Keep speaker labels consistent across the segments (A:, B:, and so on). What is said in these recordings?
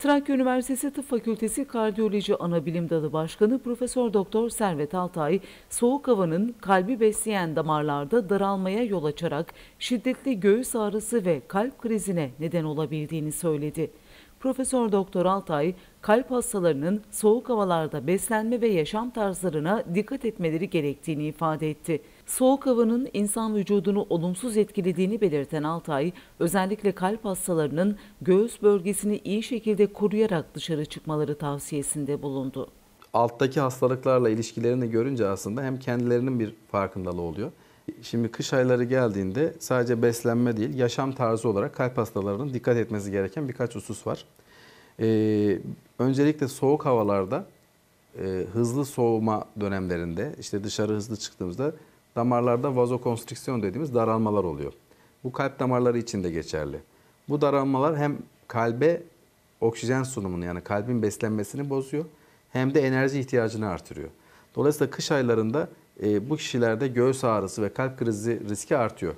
A: Trakya Üniversitesi Tıp Fakültesi Kardiyoloji Anabilim Dalı Başkanı Profesör Doktor Servet Altay, soğuk havanın kalbi besleyen damarlarda daralmaya yol açarak şiddetli göğüs ağrısı ve kalp krizine neden olabildiğini söyledi. Profesör Doktor Altay, kalp hastalarının soğuk havalarda beslenme ve yaşam tarzlarına dikkat etmeleri gerektiğini ifade etti. Soğuk havanın insan vücudunu olumsuz etkilediğini belirten Altay, özellikle kalp hastalarının göğüs bölgesini iyi şekilde koruyarak dışarı çıkmaları tavsiyesinde bulundu.
B: Alttaki hastalıklarla ilişkilerini görünce aslında hem kendilerinin bir farkındalığı oluyor Şimdi kış ayları geldiğinde sadece beslenme değil, yaşam tarzı olarak kalp hastalarının dikkat etmesi gereken birkaç husus var. Ee, öncelikle soğuk havalarda e, hızlı soğuma dönemlerinde işte dışarı hızlı çıktığımızda damarlarda vazokonstriksiyon dediğimiz daralmalar oluyor. Bu kalp damarları için de geçerli. Bu daralmalar hem kalbe oksijen sunumunu yani kalbin beslenmesini bozuyor hem de enerji ihtiyacını artırıyor. Dolayısıyla kış aylarında e, bu kişilerde göğüs ağrısı ve kalp krizi riski artıyor.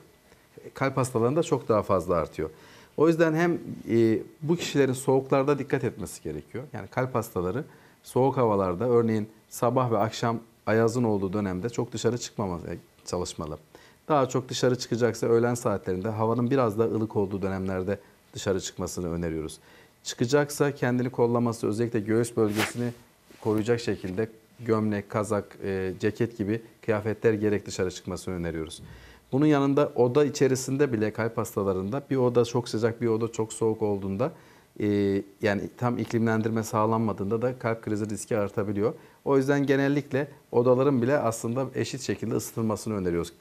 B: Kalp hastalarında çok daha fazla artıyor. O yüzden hem e, bu kişilerin soğuklarda dikkat etmesi gerekiyor. Yani kalp hastaları soğuk havalarda örneğin sabah ve akşam ayazın olduğu dönemde çok dışarı çıkmamaya e, çalışmalı. Daha çok dışarı çıkacaksa öğlen saatlerinde havanın biraz daha ılık olduğu dönemlerde dışarı çıkmasını öneriyoruz. Çıkacaksa kendini kollaması özellikle göğüs bölgesini koruyacak şekilde gömlek, kazak, e, ceket gibi kıyafetler gerek dışarı çıkmasını öneriyoruz. Bunun yanında oda içerisinde bile kalp hastalarında bir oda çok sıcak bir oda çok soğuk olduğunda e, yani tam iklimlendirme sağlanmadığında da kalp krizi riski artabiliyor. O yüzden genellikle odaların bile aslında eşit şekilde ısıtılmasını öneriyoruz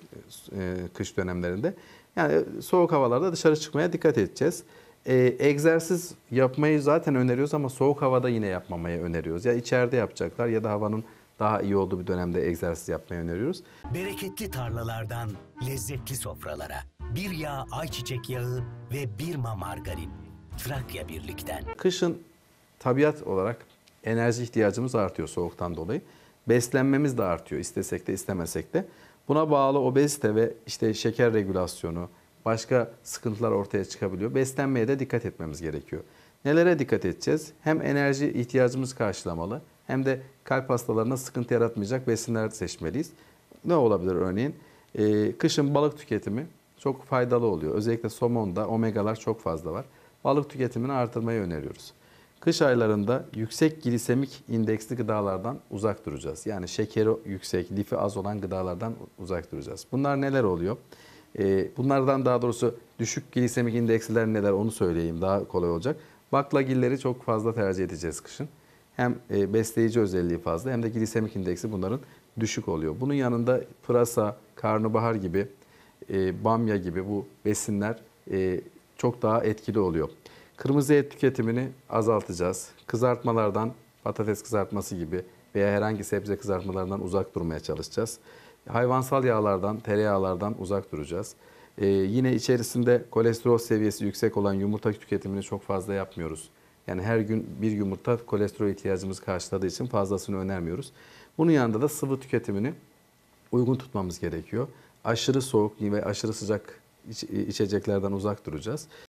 B: e, kış dönemlerinde. Yani soğuk havalarda dışarı çıkmaya dikkat edeceğiz e, egzersiz yapmayı zaten öneriyoruz ama soğuk havada yine yapmamayı öneriyoruz. Ya içeride yapacaklar ya da havanın daha iyi olduğu bir dönemde egzersiz yapmayı öneriyoruz. Bereketli tarlalardan lezzetli sofralara bir yağ ayçiçek yağı ve bir ma margarin Trakya birlikten. Kışın tabiat olarak enerji ihtiyacımız artıyor soğuktan dolayı. Beslenmemiz de artıyor istesek de istemesek de. Buna bağlı obezite ve işte şeker regülasyonu, başka sıkıntılar ortaya çıkabiliyor. Beslenmeye de dikkat etmemiz gerekiyor. Nelere dikkat edeceğiz? Hem enerji ihtiyacımız karşılamalı hem de kalp hastalarına sıkıntı yaratmayacak besinler seçmeliyiz. Ne olabilir örneğin? Ee, kışın balık tüketimi çok faydalı oluyor. Özellikle somonda omegalar çok fazla var. Balık tüketimini artırmayı öneriyoruz. Kış aylarında yüksek glisemik indeksli gıdalardan uzak duracağız. Yani şekeri yüksek, lifi az olan gıdalardan uzak duracağız. Bunlar neler oluyor? Ee, bunlardan daha doğrusu düşük glisemik indeksler neler onu söyleyeyim daha kolay olacak. Baklagilleri çok fazla tercih edeceğiz kışın. Hem e, besleyici özelliği fazla hem de glisemik indeksi bunların düşük oluyor. Bunun yanında pırasa, karnabahar gibi, e, bamya gibi bu besinler e, çok daha etkili oluyor. Kırmızı et tüketimini azaltacağız. Kızartmalardan, patates kızartması gibi veya herhangi sebze kızartmalarından uzak durmaya çalışacağız. Hayvansal yağlardan, tereyağlardan uzak duracağız. Ee, yine içerisinde kolesterol seviyesi yüksek olan yumurta tüketimini çok fazla yapmıyoruz. Yani her gün bir yumurta kolesterol ihtiyacımız karşıladığı için fazlasını önermiyoruz. Bunun yanında da sıvı tüketimini uygun tutmamız gerekiyor. Aşırı soğuk ve aşırı sıcak içeceklerden uzak duracağız.